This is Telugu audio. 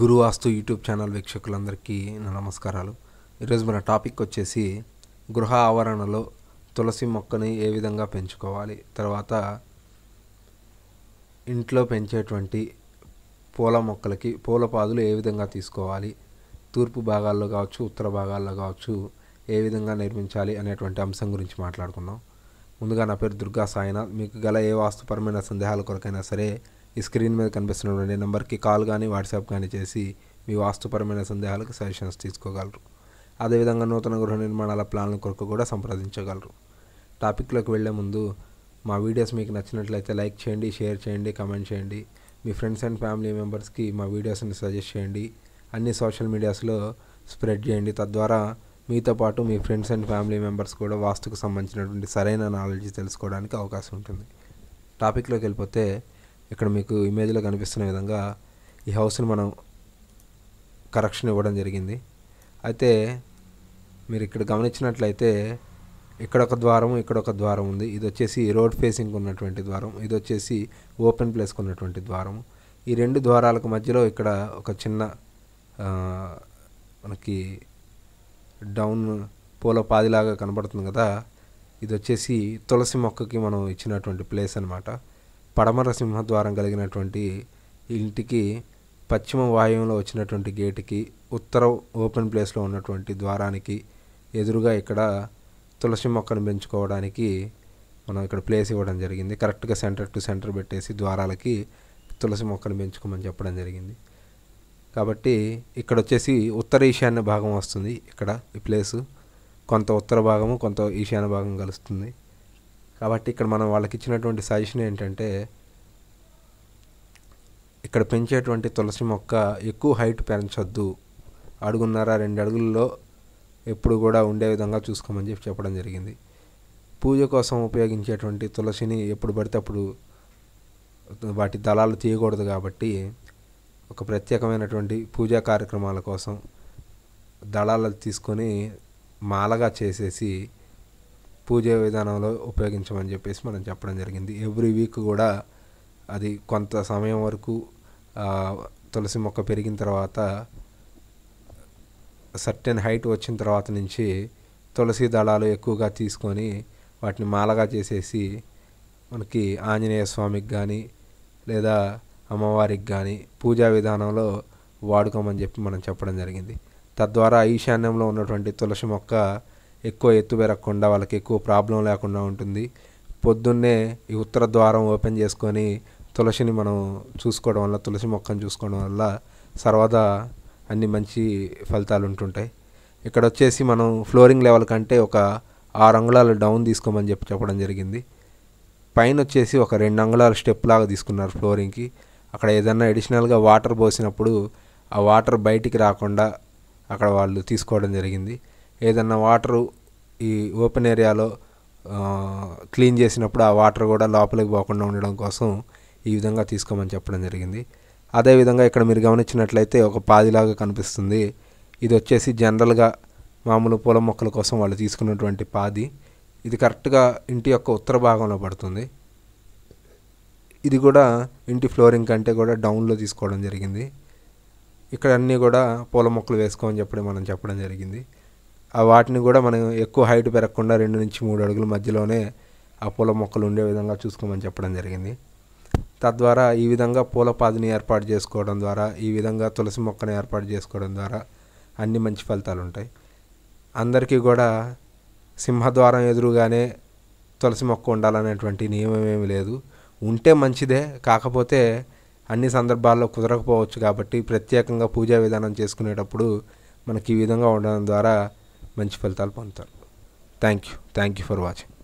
గురు వాస్తు యూట్యూబ్ ఛానల్ వీక్షకులందరికీ నా నమస్కారాలు ఈరోజు మన టాపిక్ వచ్చేసి గృహ ఆవరణలో తులసి మొక్కని ఏ విధంగా పెంచుకోవాలి తర్వాత ఇంట్లో పెంచేటువంటి పూల మొక్కలకి పూల పాదులు ఏ విధంగా తీసుకోవాలి తూర్పు భాగాల్లో కావచ్చు ఉత్తర భాగాల్లో కావచ్చు ఏ విధంగా నిర్మించాలి అనేటువంటి అంశం గురించి మాట్లాడుకుందాం ముందుగా నా పేరు దుర్గా సాయినాథ్ మీకు గల ఏ వాస్తుపరమైన సందేహాల కొరకైనా సరే ఈ స్క్రీన్ మీద కనిపిస్తున్నటువంటి నెంబర్కి కాల్ కానీ వాట్సాప్ కానీ చేసి మీ వాస్తుపరమైన సందేహాలకు సజెషన్స్ తీసుకోగలరు అదేవిధంగా నూతన గృహ నిర్మాణాల ప్లాన్ల కొరకు కూడా సంప్రదించగలరు టాపిక్లోకి వెళ్లే ముందు మా వీడియోస్ మీకు నచ్చినట్లయితే లైక్ చేయండి షేర్ చేయండి కమెంట్ చేయండి మీ ఫ్రెండ్స్ అండ్ ఫ్యామిలీ మెంబర్స్కి మా వీడియోస్ని సజెస్ట్ చేయండి అన్ని సోషల్ మీడియాస్లో స్ప్రెడ్ చేయండి తద్వారా మీతో పాటు మీ ఫ్రెండ్స్ అండ్ ఫ్యామిలీ మెంబర్స్ కూడా వాస్తుకు సంబంధించినటువంటి సరైన నాలెడ్జ్ తెలుసుకోవడానికి అవకాశం ఉంటుంది టాపిక్లోకి వెళ్ళిపోతే ఇక్కడ మీకు ఇమేజ్లో కనిపిస్తున్న విధంగా ఈ హౌస్ని మనం కరెక్షన్ ఇవ్వడం జరిగింది అయితే మీరు ఇక్కడ గమనించినట్లయితే ఇక్కడ ఒక ద్వారం ఇక్కడ ఒక ద్వారం ఉంది ఇది వచ్చేసి రోడ్ ఫేసింగ్ ఉన్నటువంటి ద్వారం ఇది వచ్చేసి ఓపెన్ ప్లేస్కి ఉన్నటువంటి ద్వారం ఈ రెండు ద్వారాలకు మధ్యలో ఇక్కడ ఒక చిన్న మనకి డౌన్ పూల పాదిలాగా కనబడుతుంది కదా ఇది వచ్చేసి తులసి మొక్కకి మనం ఇచ్చినటువంటి ప్లేస్ అనమాట పడమర సింహద్వారం కలిగినటువంటి ఇంటికి పశ్చిమ వాయువులో వచ్చినటువంటి గేటుకి ఉత్తర ఓపెన్ ప్లేస్లో ఉన్నటువంటి ద్వారానికి ఎదురుగా ఇక్కడ తులసి మొక్కను పెంచుకోవడానికి మనం ఇక్కడ ప్లేస్ ఇవ్వడం జరిగింది కరెక్ట్గా సెంటర్ టు సెంటర్ పెట్టేసి ద్వారాలకి తులసి మొక్కను పెంచుకోమని చెప్పడం జరిగింది కాబట్టి ఇక్కడ వచ్చేసి ఉత్తర ఈశాన్య భాగం వస్తుంది ఇక్కడ ఈ ప్లేసు కొంత ఉత్తర భాగము కొంత ఈశాన్య భాగం కలుస్తుంది కాబట్టి ఇక్కడ మనం వాళ్ళకి ఇచ్చినటువంటి సజెషన్ ఏంటంటే ఇక్కడ పెంచేటువంటి తులసి మొక్క ఎక్కువ హైట్ పెంచొద్దు అడుగున్నర రెండు అడుగుల్లో ఎప్పుడు కూడా ఉండే విధంగా చూసుకోమని చెప్పి చెప్పడం జరిగింది పూజ కోసం ఉపయోగించేటువంటి తులసిని ఎప్పుడు పడితే అప్పుడు వాటి దళాలు తీయకూడదు కాబట్టి ఒక ప్రత్యేకమైనటువంటి పూజా కార్యక్రమాల కోసం దళాలు తీసుకొని మాలగా చేసేసి పూజ విధానంలో ఉపయోగించమని చెప్పేసి మనం చెప్పడం జరిగింది ఎవ్రీ వీక్ కూడా అది కొంత సమయం వరకు తులసి మొక్క పెరిగిన తర్వాత సర్టెన్ హైట్ వచ్చిన తర్వాత నుంచి తులసి దళాలు ఎక్కువగా తీసుకొని వాటిని మాలగా చేసేసి మనకి ఆంజనేయ స్వామికి కానీ లేదా అమ్మవారికి కానీ పూజా విధానంలో వాడుకోమని చెప్పి మనం చెప్పడం జరిగింది తద్వారా ఈశాన్యంలో ఉన్నటువంటి తులసి మొక్క ఎక్కువ ఎత్తు పెరగకుండా వాళ్ళకి ఎక్కువ ప్రాబ్లం లేకుండా ఉంటుంది పొద్దున్నే ఈ ఉత్తర ద్వారం ఓపెన్ చేసుకొని తులసిని మనం చూసుకోవడం వల్ల తులసి మొక్కను చూసుకోవడం వల్ల సర్వదా అన్ని మంచి ఫలితాలు ఉంటుంటాయి ఇక్కడ వచ్చేసి మనం ఫ్లోరింగ్ లెవెల్ కంటే ఒక ఆరు అంగుళాలు డౌన్ తీసుకోమని చెప్పి చెప్పడం జరిగింది పైన వచ్చేసి ఒక రెండు అంగుళాలు స్టెప్ లాగా తీసుకున్నారు ఫ్లోరింగ్కి అక్కడ ఏదన్నా అడిషనల్గా వాటర్ పోసినప్పుడు ఆ వాటర్ బయటికి రాకుండా అక్కడ వాళ్ళు తీసుకోవడం జరిగింది ఏదన్నా వాటరు ఈ ఓపెన్ ఏరియాలో క్లీన్ చేసినప్పుడు ఆ వాటర్ కూడా లోపలికి పోకుండా ఉండడం కోసం ఈ విధంగా తీసుకోమని చెప్పడం జరిగింది అదేవిధంగా ఇక్కడ మీరు గమనించినట్లయితే ఒక పాదిలాగా కనిపిస్తుంది ఇది వచ్చేసి జనరల్గా మామూలు పూల మొక్కల కోసం వాళ్ళు తీసుకున్నటువంటి పాది ఇది కరెక్ట్గా ఇంటి యొక్క ఉత్తర భాగంలో పడుతుంది ఇది కూడా ఇంటి ఫ్లోరింగ్ కంటే కూడా డౌన్లో తీసుకోవడం జరిగింది ఇక్కడ అన్నీ కూడా పూల మొక్కలు వేసుకోమని చెప్పడం మనం చెప్పడం జరిగింది వాటిని కూడా మనం ఎక్కువ హైట్ పెరగకుండా రెండు నుంచి మూడు అడుగుల మధ్యలోనే ఆ పూల మొక్కలు ఉండే విధంగా చూసుకోమని చెప్పడం జరిగింది తద్వారా ఈ విధంగా పూల పాదిని ఏర్పాటు చేసుకోవడం ద్వారా ఈ విధంగా తులసి మొక్కను ఏర్పాటు చేసుకోవడం ద్వారా అన్ని మంచి ఫలితాలు ఉంటాయి అందరికీ కూడా సింహద్వారం ఎదురుగానే తులసి మొక్క ఉండాలనేటువంటి నియమం ఏమి లేదు ఉంటే మంచిదే కాకపోతే అన్ని సందర్భాల్లో కుదరకపోవచ్చు కాబట్టి ప్రత్యేకంగా పూజా విధానం చేసుకునేటప్పుడు మనకి ఈ విధంగా ఉండడం ద్వారా మంచి ఫలితాలు పొందుతారు thank you thank you for watching